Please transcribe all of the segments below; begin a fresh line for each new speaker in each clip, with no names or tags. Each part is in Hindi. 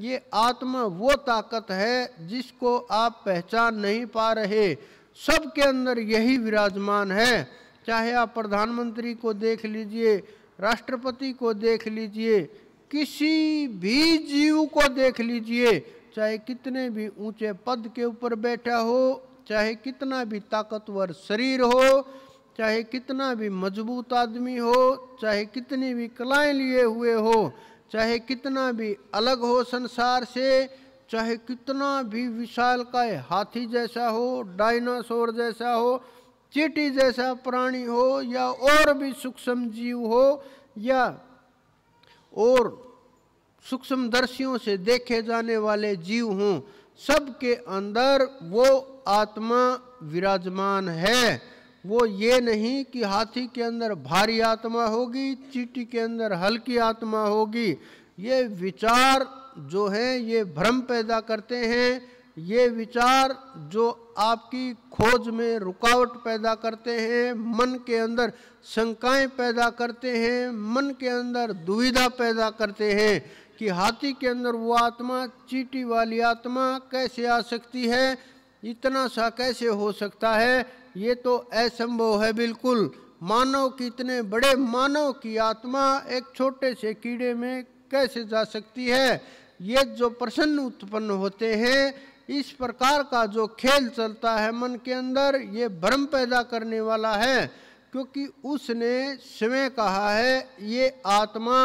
ये आत्मा वो ताकत है जिसको आप पहचान नहीं पा रहे सबके अंदर यही विराजमान है चाहे आप प्रधानमंत्री को देख लीजिए राष्ट्रपति को देख लीजिए किसी भी जीव को देख लीजिए चाहे कितने भी ऊंचे पद के ऊपर बैठा हो चाहे कितना भी ताकतवर शरीर हो चाहे कितना भी मजबूत आदमी हो चाहे कितनी भी कलाएं लिए हुए हो चाहे कितना भी अलग हो संसार से चाहे कितना भी विशाल का हाथी जैसा हो डायनासोर जैसा हो चीटी जैसा प्राणी हो या और भी सूक्ष्म जीव हो या और सूक्ष्म दर्शियों से देखे जाने वाले जीव हों सबके अंदर वो आत्मा विराजमान है वो ये नहीं कि हाथी के अंदर भारी आत्मा होगी चीटी के अंदर हल्की आत्मा होगी ये विचार जो हैं ये भ्रम पैदा करते हैं ये विचार जो आपकी खोज में रुकावट पैदा करते हैं मन के अंदर शंकाएँ पैदा करते हैं मन के अंदर दुविधा पैदा करते हैं कि हाथी के अंदर वो आत्मा चीटी वाली आत्मा कैसे आ सकती है इतना सा कैसे हो सकता है ये तो असंभव है बिल्कुल मानव की इतने बड़े मानव की आत्मा एक छोटे से कीड़े में कैसे जा सकती है ये जो प्रसन्न उत्पन्न होते हैं इस प्रकार का जो खेल चलता है मन के अंदर ये भ्रम पैदा करने वाला है क्योंकि उसने स्वयं कहा है ये आत्मा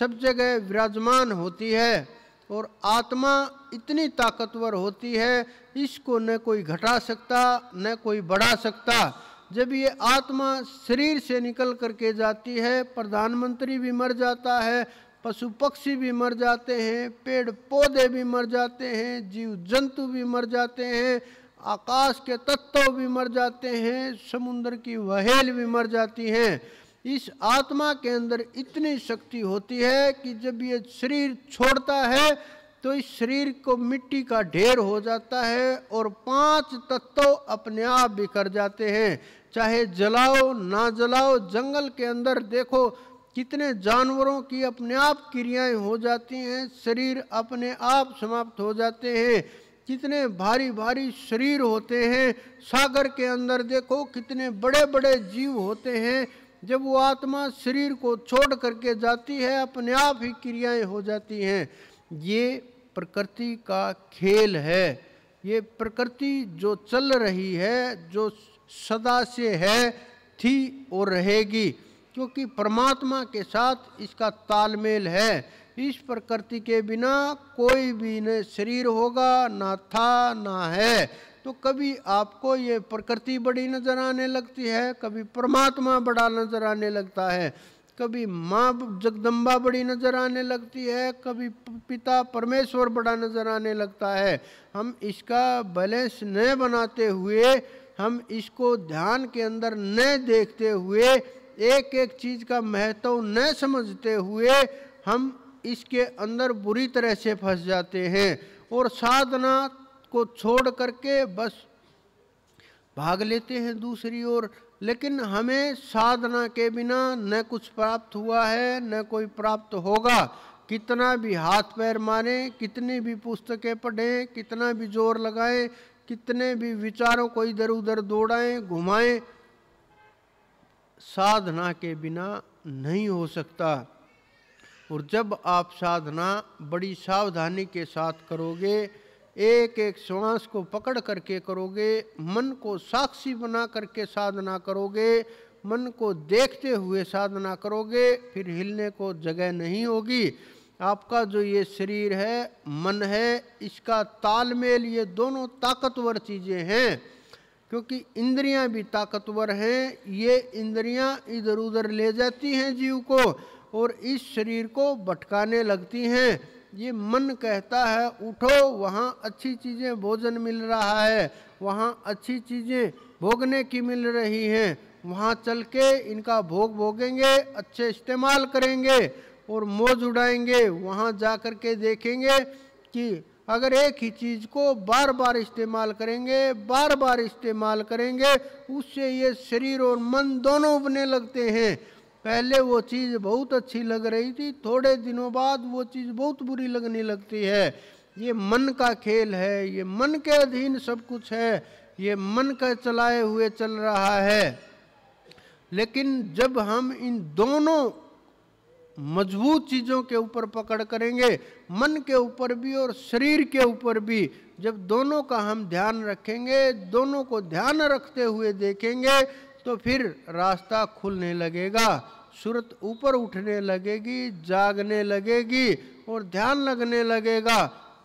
सब जगह विराजमान होती है और आत्मा इतनी ताकतवर होती है इसको न कोई घटा सकता न कोई बढ़ा सकता जब ये आत्मा शरीर से निकल कर के जाती है प्रधानमंत्री भी मर जाता है पशु पक्षी भी मर जाते हैं पेड़ पौधे भी मर जाते हैं जीव जंतु भी मर जाते हैं आकाश के तत्व भी मर जाते हैं समुद्र की वहेल भी मर जाती हैं इस आत्मा के अंदर इतनी शक्ति होती है कि जब ये शरीर छोड़ता है तो इस शरीर को मिट्टी का ढेर हो जाता है और पांच तत्व अपने आप बिखर जाते हैं चाहे जलाओ ना जलाओ जंगल के अंदर देखो कितने जानवरों की अपने आप क्रियाएं हो जाती हैं शरीर अपने आप समाप्त हो जाते हैं कितने भारी भारी शरीर होते हैं सागर के अंदर देखो कितने बड़े बड़े जीव होते हैं जब वो आत्मा शरीर को छोड़ करके जाती है अपने आप ही क्रियाएं हो जाती हैं ये प्रकृति का खेल है ये प्रकृति जो चल रही है जो सदा से है थी और रहेगी क्योंकि परमात्मा के साथ इसका तालमेल है इस प्रकृति के बिना कोई भी न शरीर होगा ना था ना है तो कभी आपको ये प्रकृति बड़ी नज़र आने लगती है कभी परमात्मा बड़ा नज़र आने लगता है कभी माँ जगदम्बा बड़ी नज़र आने लगती है कभी पिता परमेश्वर बड़ा नज़र आने लगता है हम इसका बैलेंस न बनाते हुए हम इसको ध्यान के अंदर न देखते हुए एक एक चीज़ का महत्व न समझते हुए हम इसके अंदर बुरी तरह से फंस जाते हैं और साधना को छोड़ करके बस भाग लेते हैं दूसरी ओर लेकिन हमें साधना के बिना न कुछ प्राप्त हुआ है न कोई प्राप्त होगा कितना भी हाथ पैर मारें कितनी भी पुस्तकें पढ़ें कितना भी जोर लगाएं कितने भी विचारों को इधर उधर दौड़ाएं घुमाएं साधना के बिना नहीं हो सकता और जब आप साधना बड़ी सावधानी के साथ करोगे एक एक श्वास को पकड़ करके करोगे मन को साक्षी बना करके साधना करोगे मन को देखते हुए साधना करोगे फिर हिलने को जगह नहीं होगी आपका जो ये शरीर है मन है इसका तालमेल ये दोनों ताकतवर चीज़ें हैं क्योंकि इंद्रियां भी ताकतवर हैं ये इंद्रियां इधर उधर ले जाती हैं जीव को और इस शरीर को भटकाने लगती हैं ये मन कहता है उठो वहाँ अच्छी चीज़ें भोजन मिल रहा है वहाँ अच्छी चीज़ें भोगने की मिल रही हैं वहाँ चल के इनका भोग भोगेंगे अच्छे इस्तेमाल करेंगे और मौज उड़ाएंगे वहाँ जा कर के देखेंगे कि अगर एक ही चीज़ को बार बार इस्तेमाल करेंगे बार बार इस्तेमाल करेंगे उससे ये शरीर और मन दोनों उबने लगते हैं पहले वो चीज़ बहुत अच्छी लग रही थी थोड़े दिनों बाद वो चीज़ बहुत बुरी लगने लगती है ये मन का खेल है ये मन के अधीन सब कुछ है ये मन का चलाए हुए चल रहा है लेकिन जब हम इन दोनों मजबूत चीज़ों के ऊपर पकड़ करेंगे मन के ऊपर भी और शरीर के ऊपर भी जब दोनों का हम ध्यान रखेंगे दोनों को ध्यान रखते हुए देखेंगे तो फिर रास्ता खुलने लगेगा सूरत ऊपर उठने लगेगी जागने लगेगी और ध्यान लगने लगेगा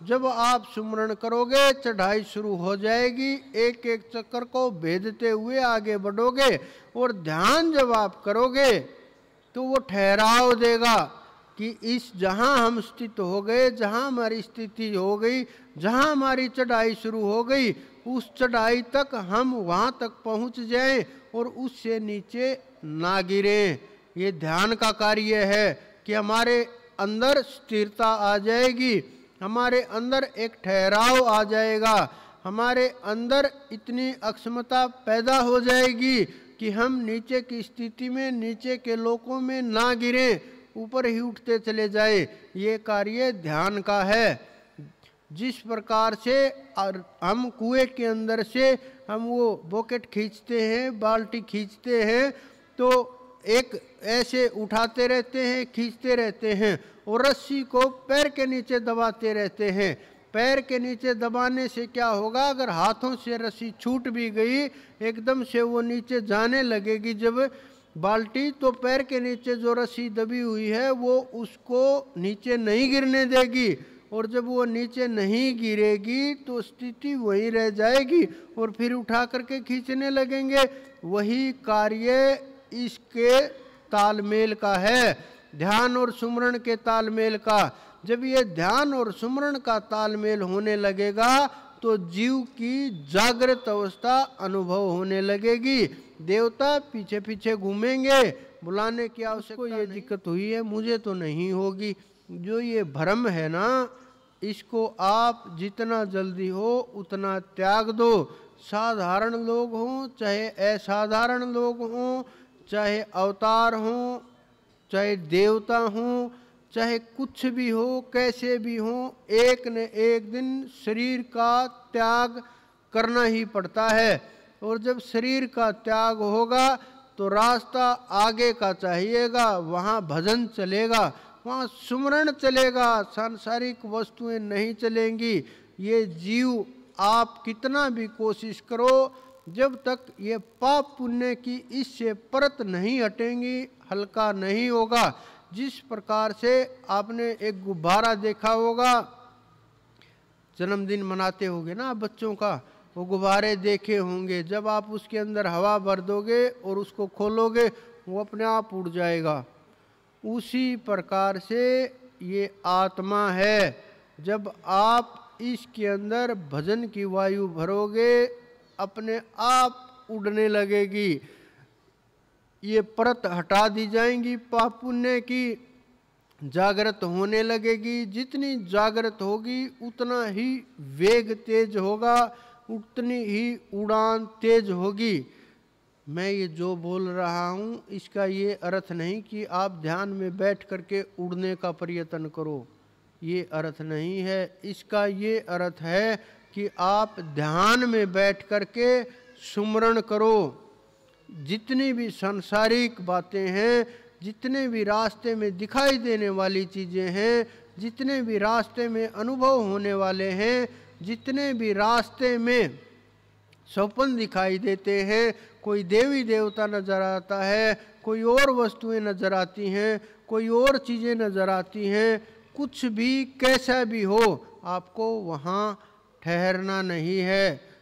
जब आप सुमरण करोगे चढ़ाई शुरू हो जाएगी एक एक चक्कर को भेदते हुए आगे बढ़ोगे और ध्यान जब आप करोगे तो वो ठहराव देगा कि इस जहाँ हम स्थित हो गए जहाँ हमारी स्थिति हो गई जहाँ हमारी चढ़ाई शुरू हो गई उस चढ़ाई तक हम वहाँ तक पहुँच जाएं और उससे नीचे ना गिरें ये ध्यान का कार्य है कि हमारे अंदर स्थिरता आ जाएगी हमारे अंदर एक ठहराव आ जाएगा हमारे अंदर इतनी अक्षमता पैदा हो जाएगी कि हम नीचे की स्थिति में नीचे के लोकों में ना गिरें ऊपर ही उठते चले जाए ये कार्य ध्यान का है जिस प्रकार से हम कुएं के अंदर से हम वो बॉकेट खींचते हैं बाल्टी खींचते हैं तो एक ऐसे उठाते रहते हैं खींचते रहते हैं और रस्सी को पैर के नीचे दबाते रहते हैं पैर के नीचे दबाने से क्या होगा अगर हाथों से रस्सी छूट भी गई एकदम से वो नीचे जाने लगेगी जब बाल्टी तो पैर के नीचे जो रस्सी दबी हुई है वो उसको नीचे नहीं गिरने देगी और जब वो नीचे नहीं गिरेगी तो स्थिति वही रह जाएगी और फिर उठा करके खींचने लगेंगे वही कार्य इसके तालमेल का है ध्यान और सुमरण के तालमेल का जब ये ध्यान और सुमरण का तालमेल होने लगेगा तो जीव की जागृत अवस्था अनुभव होने लगेगी देवता पीछे पीछे घूमेंगे बुलाने की आवश्यकता ये दिक्कत हुई है मुझे तो नहीं होगी जो ये भ्रम है ना इसको आप जितना जल्दी हो उतना त्याग दो साधारण लोग हों चाहे असाधारण लोग हों चाहे अवतार हों चाहे देवता हों चाहे कुछ भी हो कैसे भी हो एक न एक दिन शरीर का त्याग करना ही पड़ता है और जब शरीर का त्याग होगा तो रास्ता आगे का चाहिएगा वहाँ भजन चलेगा वहाँ सुमरण चलेगा सांसारिक वस्तुएं नहीं चलेंगी ये जीव आप कितना भी कोशिश करो जब तक ये पाप पुण्य की इससे परत नहीं हटेंगी हल्का नहीं होगा जिस प्रकार से आपने एक गुब्बारा देखा होगा जन्मदिन मनाते होंगे ना बच्चों का वो गुब्बारे देखे होंगे जब आप उसके अंदर हवा भर दोगे और उसको खोलोगे वो अपने आप उड़ जाएगा उसी प्रकार से ये आत्मा है जब आप इसके अंदर भजन की वायु भरोगे अपने आप उड़ने लगेगी ये परत हटा दी जाएंगी पाप पुण्य की जागृत होने लगेगी जितनी जागृत होगी उतना ही वेग तेज होगा उतनी ही उड़ान तेज होगी मैं ये जो बोल रहा हूँ इसका ये अर्थ नहीं कि आप ध्यान में बैठ करके उड़ने का प्रयत्न करो ये अर्थ नहीं है इसका ये अर्थ है कि आप ध्यान में बैठ कर के सुमरण करो जितनी भी सांसारिक बातें हैं जितने भी रास्ते में दिखाई देने वाली चीज़ें हैं जितने भी रास्ते में अनुभव होने वाले हैं जितने भी रास्ते में स्वपन दिखाई देते हैं कोई देवी देवता नज़र आता है कोई और वस्तुएं नज़र आती हैं कोई और चीज़ें नज़र आती हैं कुछ भी कैसा भी हो आपको वहाँ ठहरना नहीं है